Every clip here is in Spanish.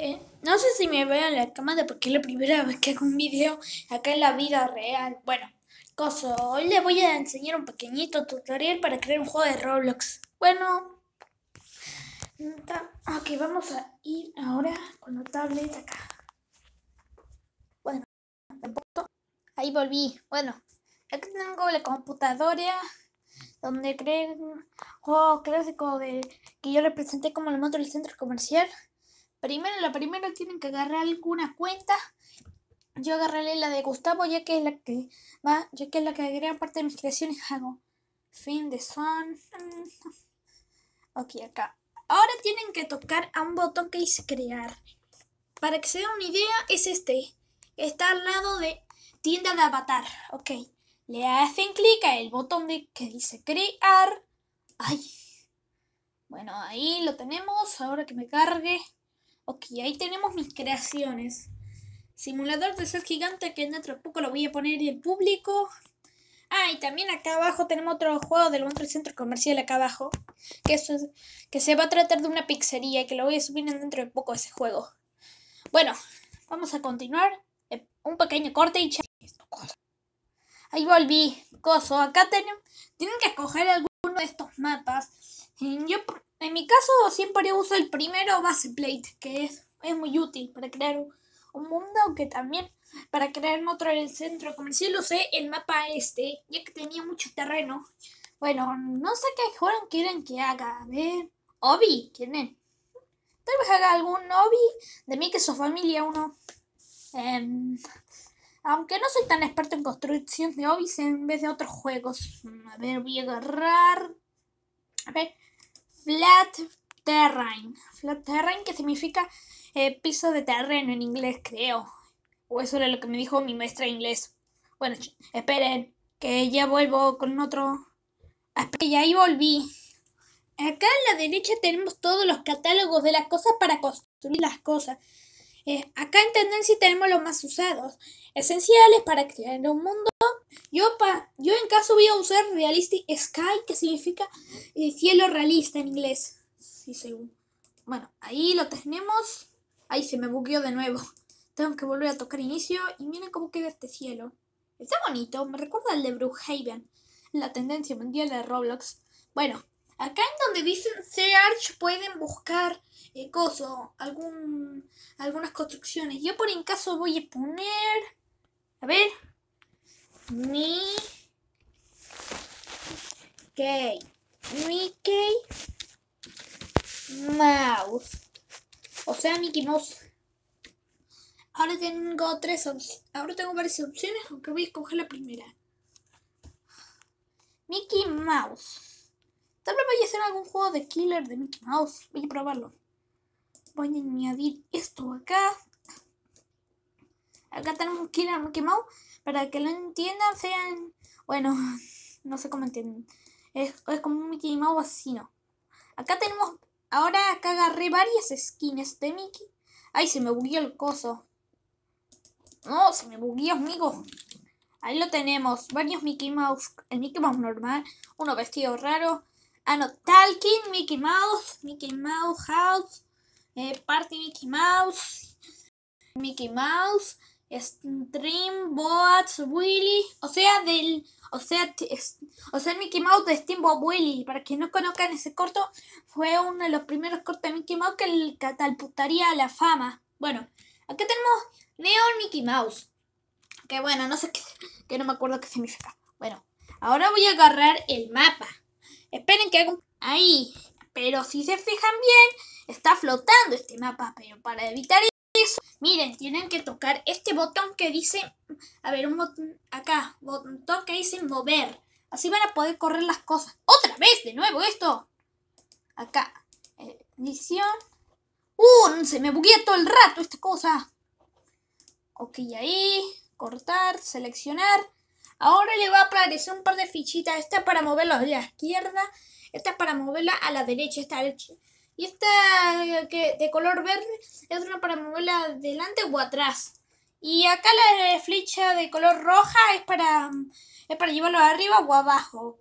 Este, no sé si me veo en la cámara porque es la primera vez que hago un video acá en la vida real. Bueno, coso, hoy le voy a enseñar un pequeñito tutorial para crear un juego de Roblox. Bueno, ok, vamos a ir ahora con la tablet acá. Bueno, ahí volví. Bueno, aquí tengo la computadora donde creen juego clásico de, que yo representé como el monstruo del centro comercial. Primero, la primero tienen que agarrar alguna cuenta. Yo agarraré la de Gustavo, ya que es la que va, ya que es la que gran parte de mis creaciones hago. Fin de son. Mm. Ok, acá. Ahora tienen que tocar a un botón que dice crear. Para que se den una idea, es este. Está al lado de tienda de avatar. Ok. Le hacen clic el botón que dice crear. Ay. Bueno, ahí lo tenemos. Ahora que me cargue. Ok, ahí tenemos mis creaciones. Simulador de ser gigante que dentro de poco lo voy a poner en público. Ah, y también acá abajo tenemos otro juego del otro centro comercial acá abajo. Que, que se va a tratar de una pizzería y que lo voy a subir dentro de poco ese juego. Bueno, vamos a continuar. Eh, un pequeño corte y Ahí volví. Coso, acá tienen, tienen que escoger alguno de estos mapas. Yo en mi caso siempre uso el primero base plate, que es, es muy útil para crear un mundo, aunque también para crear otro en el centro comercial sé, el mapa este, ya que tenía mucho terreno. Bueno, no sé qué juego quieren que haga. A ver, Obi, ¿quién es? Tal vez haga algún Obi de mí que su familia uno. Em, aunque no soy tan experto en construcción de Obis en vez de otros juegos. A ver, voy a agarrar. A ver, Flat Terrain. Flat Terrain que significa eh, piso de terreno en inglés, creo. O eso era lo que me dijo mi maestra de inglés. Bueno, esperen, que ya vuelvo con otro. Y ahí volví. Acá a la derecha tenemos todos los catálogos de las cosas para construir las cosas. Eh, acá en tendencia tenemos los más usados, esenciales para crear un mundo. Yo, yo en caso voy a usar Realistic Sky, que significa eh, cielo realista en inglés. Sí, según. Bueno, ahí lo tenemos. Ahí se me bugueó de nuevo. Tengo que volver a tocar inicio y miren cómo queda este cielo. Está bonito, me recuerda al de Brookhaven, la tendencia mundial de Roblox. Bueno, Acá en donde dicen search pueden buscar eh, cosas algún, algunas construcciones. Yo por en caso voy a poner, a ver, mi Mickey, Mickey Mouse, o sea Mickey Mouse. Ahora tengo tres Ahora tengo varias opciones, aunque voy a escoger la primera. Mickey Mouse. Tal vez vaya a ser algún juego de killer de Mickey Mouse. Voy a probarlo. Voy a añadir esto acá. Acá tenemos un Killer Mickey Mouse. Para que lo entiendan, sean. Bueno, no sé cómo entienden. Es, como un Mickey Mouse así, ¿no? Acá tenemos. Ahora acá agarré varias skins de Mickey. Ay, se me bugueó el coso. No, se me bugueó, amigo. Ahí lo tenemos. Varios Mickey Mouse. El Mickey Mouse normal. Uno vestido raro. Ah, no, Talking, Mickey Mouse, Mickey Mouse House, eh, Party Mickey Mouse, Mickey Mouse, Stream, Boats, Willy, o sea, del. O sea, o sea, Mickey Mouse de Steamboat Willy, para quienes no conozcan ese corto, fue uno de los primeros cortos de Mickey Mouse que le catapultaría la fama. Bueno, acá tenemos Neon Mickey Mouse. Que bueno, no sé qué, que no me acuerdo qué significa. Bueno, ahora voy a agarrar el mapa. Esperen que haga un... Ahí. Pero si se fijan bien, está flotando este mapa. Pero para evitar eso, miren, tienen que tocar este botón que dice... A ver, un botón acá. Botón que dice mover. Así van a poder correr las cosas. ¡Otra vez! De nuevo esto. Acá. Edición. ¡Uh! Se me buguea todo el rato esta cosa. Ok, ahí. Cortar. Seleccionar. Ahora le va a aparecer un par de fichitas. Esta es para moverla a la izquierda. Esta es para moverla a la derecha. Esta Y esta que de color verde es una para moverla adelante o atrás. Y acá la flecha de color roja es para, es para llevarlo arriba o abajo.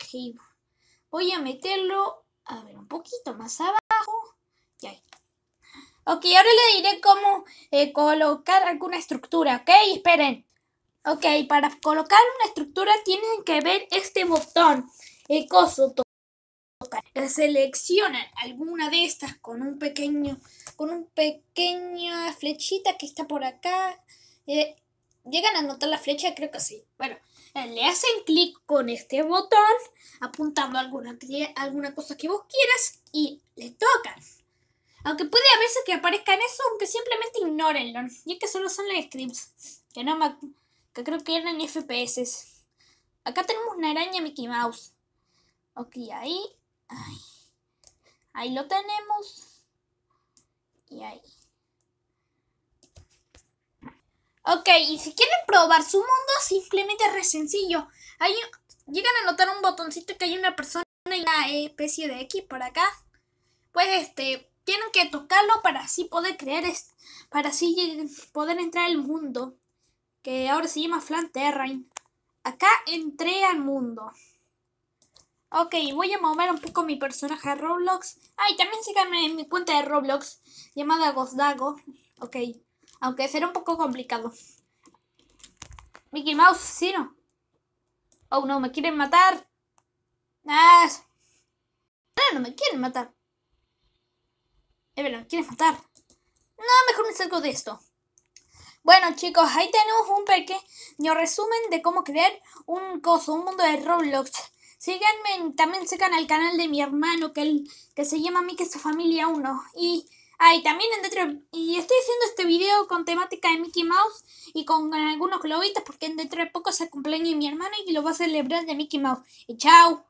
Voy a meterlo, a ver, un poquito más abajo. Y ahí. Ok, ahora le diré cómo eh, colocar alguna estructura. Ok, esperen. Ok, para colocar una estructura tienen que ver este botón, el coso. Seleccionan alguna de estas con un pequeño, con un pequeña flechita que está por acá. Eh, Llegan a notar la flecha, creo que sí. Bueno, eh, le hacen clic con este botón, apuntando alguna, alguna cosa que vos quieras y le tocan. Aunque puede a veces que aparezcan eso, aunque simplemente ignórenlo, ya que solo son los scripts. Que no me creo que eran FPS. Acá tenemos una araña Mickey Mouse. Ok, ahí. Ahí, lo tenemos. Y ahí. Ok, y si quieren probar su mundo, simplemente es re sencillo. Ahí llegan a notar un botoncito que hay una persona y una especie de X por acá. Pues este, tienen que tocarlo para así poder creer, para así poder entrar al mundo que ahora se llama Flan Terrain. Acá entré al mundo. Ok, voy a mover un poco mi personaje de Roblox. Ay, también síganme en mi cuenta de Roblox llamada Gosdago. Ok, aunque será un poco complicado. Mickey Mouse, ¿sí no? Oh no, me quieren matar. no, ah, ah, no me quieren matar. Eh, me quieren matar? No, mejor me salgo de esto. Bueno chicos, ahí tenemos un pequeño resumen de cómo crear un coso, un mundo de Roblox. Síganme, también secan al canal de mi hermano que, el, que se llama Mickeys su familia 1. Y, ahí también en y estoy haciendo este video con temática de Mickey Mouse y con, algunos globitos porque dentro de poco se cumple mi hermano y lo va a celebrar de Mickey Mouse. Y chao.